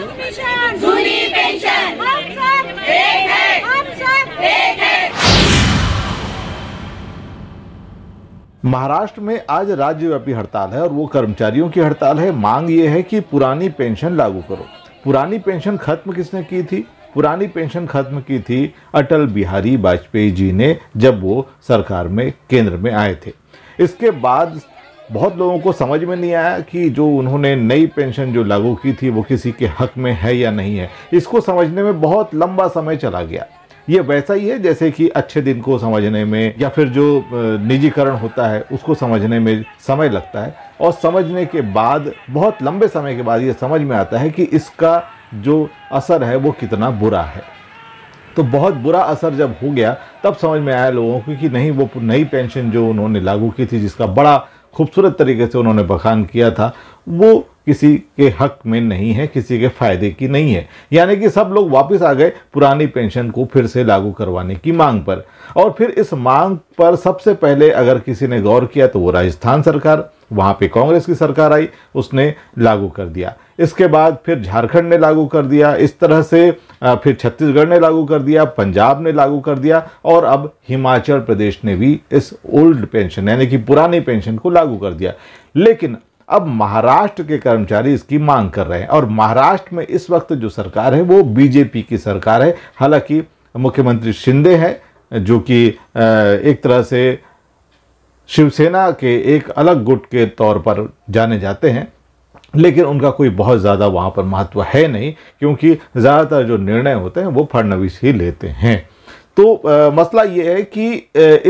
जूनी pension हम सब एक है हम सब एक है महाराष्ट्र में आज राज्यव्यापी हड़ताल है और वो कर्मचारियों की हड़ताल है मांग ये है कि पुरानी पेंशन लागू करो पुरानी पेंशन खत्म किसने की थी पुरानी पेंशन खत्म की थी अटल बिहारी वाजपेयी जी ने जब वो सरकार में केंद्र में आए थे इसके बाद बहुत लोगों को समझ में नहीं आया कि जो उन्होंने नई पेंशन जो लागू की थी वो किसी के हक में है या नहीं है इसको समझने में बहुत लंबा समय चला गया ये वैसा ही है जैसे कि अच्छे दिन को समझने में या फिर जो निजीकरण होता है उसको समझने में समय लगता है और समझने के बाद बहुत लंबे समय के बाद ये समझ में आता है कि इसका जो असर है वो कितना बुरा है तो बहुत बुरा असर जब हो गया तब समझ में आया लोगों को कि नहीं वो नई पेंशन जो उन्होंने लागू की थी जिसका बड़ा खूबसूरत तरीके से उन्होंने बखान किया था वो किसी के हक में नहीं है किसी के फायदे की नहीं है यानी कि सब लोग वापस आ गए पुरानी पेंशन को फिर से लागू करवाने की मांग पर और फिर इस मांग पर सबसे पहले अगर किसी ने गौर किया तो वो राजस्थान सरकार वहाँ पे कांग्रेस की सरकार आई उसने लागू कर दिया इसके बाद फिर झारखंड ने लागू कर दिया इस तरह से फिर छत्तीसगढ़ ने लागू कर दिया पंजाब ने लागू कर दिया और अब हिमाचल प्रदेश ने भी इस ओल्ड पेंशन यानी कि पुरानी पेंशन को लागू कर दिया लेकिन अब महाराष्ट्र के कर्मचारी इसकी मांग कर रहे हैं और महाराष्ट्र में इस वक्त जो सरकार है वो बीजेपी की सरकार है हालांकि मुख्यमंत्री शिंदे हैं जो कि एक तरह से शिवसेना के एक अलग गुट के तौर पर जाने जाते हैं लेकिन उनका कोई बहुत ज़्यादा वहाँ पर महत्व है नहीं क्योंकि ज़्यादातर जो निर्णय होते हैं वो फडनवीस ही लेते हैं तो आ, मसला ये है कि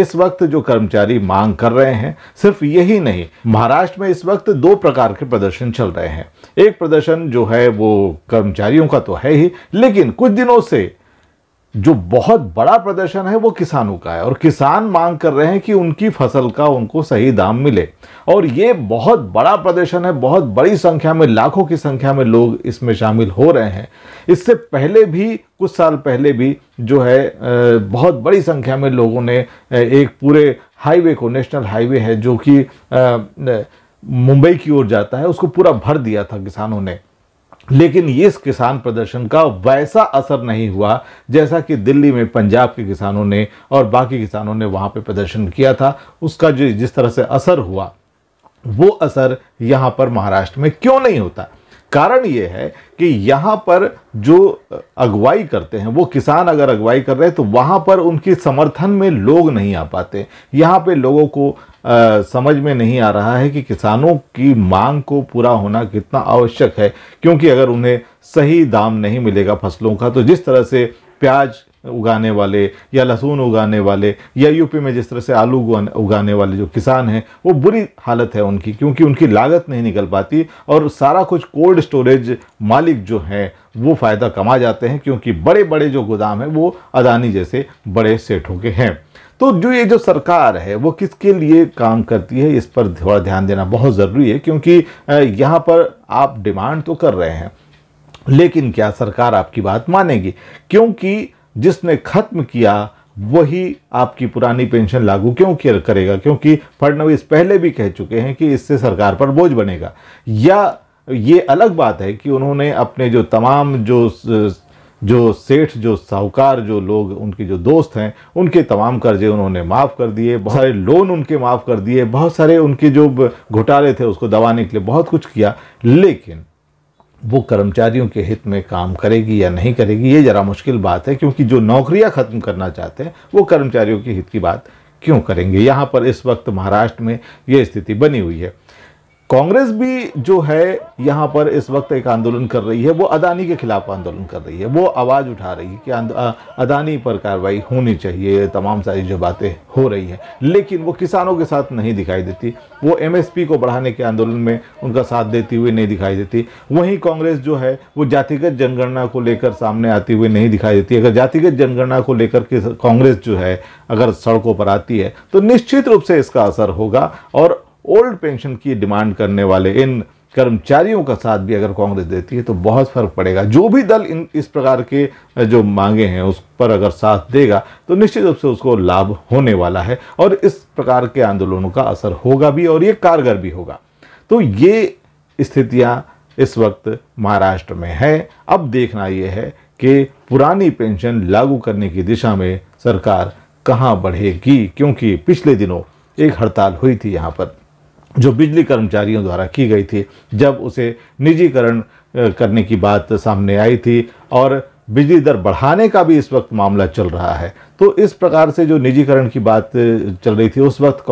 इस वक्त जो कर्मचारी मांग कर रहे हैं सिर्फ यही नहीं महाराष्ट्र में इस वक्त दो प्रकार के प्रदर्शन चल रहे हैं एक प्रदर्शन जो है वो कर्मचारियों का तो है ही लेकिन कुछ दिनों से जो बहुत बड़ा प्रदर्शन है वो किसानों का है और किसान मांग कर रहे हैं कि उनकी फसल का उनको सही दाम मिले और ये बहुत बड़ा प्रदर्शन है बहुत बड़ी संख्या में लाखों की संख्या में लोग इसमें शामिल हो रहे हैं इससे पहले भी कुछ साल पहले भी जो है बहुत बड़ी संख्या में लोगों ने एक पूरे हाईवे को नेशनल हाईवे है जो कि मुंबई की ओर जाता है उसको पूरा भर दिया था किसानों ने लेकिन इस किसान प्रदर्शन का वैसा असर नहीं हुआ जैसा कि दिल्ली में पंजाब के किसानों ने और बाकी किसानों ने वहाँ पर प्रदर्शन किया था उसका जो जिस तरह से असर हुआ वो असर यहाँ पर महाराष्ट्र में क्यों नहीं होता कारण ये है कि यहाँ पर जो अगुवाई करते हैं वो किसान अगर अगुवाई कर रहे हैं तो वहाँ पर उनकी समर्थन में लोग नहीं आ पाते यहाँ पे लोगों को आ, समझ में नहीं आ रहा है कि किसानों की मांग को पूरा होना कितना आवश्यक है क्योंकि अगर उन्हें सही दाम नहीं मिलेगा फसलों का तो जिस तरह से प्याज उगाने वाले या लहसुन उगाने वाले या यूपी में जिस तरह से आलू उगाने वाले जो किसान हैं वो बुरी हालत है उनकी क्योंकि उनकी लागत नहीं निकल पाती और सारा कुछ कोल्ड स्टोरेज मालिक जो हैं वो फ़ायदा कमा जाते हैं क्योंकि बड़े बड़े जो गोदाम हैं वो अदानी जैसे बड़े सेठों के हैं तो जो ये जो सरकार है वो किसके लिए काम करती है इस पर थोड़ा ध्यान देना बहुत ज़रूरी है क्योंकि यहाँ पर आप डिमांड तो कर रहे हैं लेकिन क्या सरकार आपकी बात मानेगी क्योंकि जिसने खत्म किया वही आपकी पुरानी पेंशन लागू क्यों करेगा क्योंकि फडनवीस पहले भी कह चुके हैं कि इससे सरकार पर बोझ बनेगा या ये अलग बात है कि उन्होंने अपने जो तमाम जो जो सेठ जो साहूकार जो लोग उनके जो दोस्त हैं उनके तमाम कर्जे उन्होंने माफ़ कर दिए बहुत सारे लोन उनके माफ़ कर दिए बहुत सारे उनके जो घोटाले थे उसको दबाने के लिए बहुत कुछ किया लेकिन वो कर्मचारियों के हित में काम करेगी या नहीं करेगी ये ज़रा मुश्किल बात है क्योंकि जो नौकरियां ख़त्म करना चाहते हैं वो कर्मचारियों के हित की बात क्यों करेंगे यहाँ पर इस वक्त महाराष्ट्र में ये स्थिति बनी हुई है कांग्रेस भी जो है यहाँ पर इस वक्त एक आंदोलन कर रही है वो अदानी के खिलाफ आंदोलन कर रही है वो आवाज़ उठा रही है कि अदानी पर कार्रवाई होनी चाहिए तमाम सारी जो बातें हो रही हैं लेकिन वो किसानों के साथ नहीं दिखाई देती वो एमएसपी को बढ़ाने के आंदोलन में उनका साथ देती हुई नहीं दिखाई देती वहीं कांग्रेस जो है वो जातिगत जनगणना को लेकर सामने आती हुई नहीं दिखाई देती अगर जातिगत जनगणना को लेकर कांग्रेस जो है अगर सड़कों पर आती है तो निश्चित रूप से इसका असर होगा और ओल्ड पेंशन की डिमांड करने वाले इन कर्मचारियों का साथ भी अगर कांग्रेस देती है तो बहुत फर्क पड़ेगा जो भी दल इन इस प्रकार के जो मांगे हैं उस पर अगर साथ देगा तो निश्चित रूप से उसको लाभ होने वाला है और इस प्रकार के आंदोलनों का असर होगा भी और ये कारगर भी होगा तो ये स्थितियाँ इस वक्त महाराष्ट्र में है अब देखना ये है कि पुरानी पेंशन लागू करने की दिशा में सरकार कहाँ बढ़ेगी क्योंकि पिछले दिनों एक हड़ताल हुई थी यहाँ पर जो बिजली कर्मचारियों द्वारा की गई थी जब उसे निजीकरण करने की बात सामने आई थी और बिजली दर बढ़ाने का भी इस वक्त मामला चल रहा है तो इस प्रकार से जो निजीकरण की बात चल रही थी उस वक्त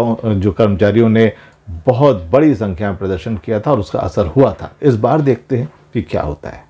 जो कर्मचारियों ने बहुत बड़ी संख्या में प्रदर्शन किया था और उसका असर हुआ था इस बार देखते हैं कि क्या होता है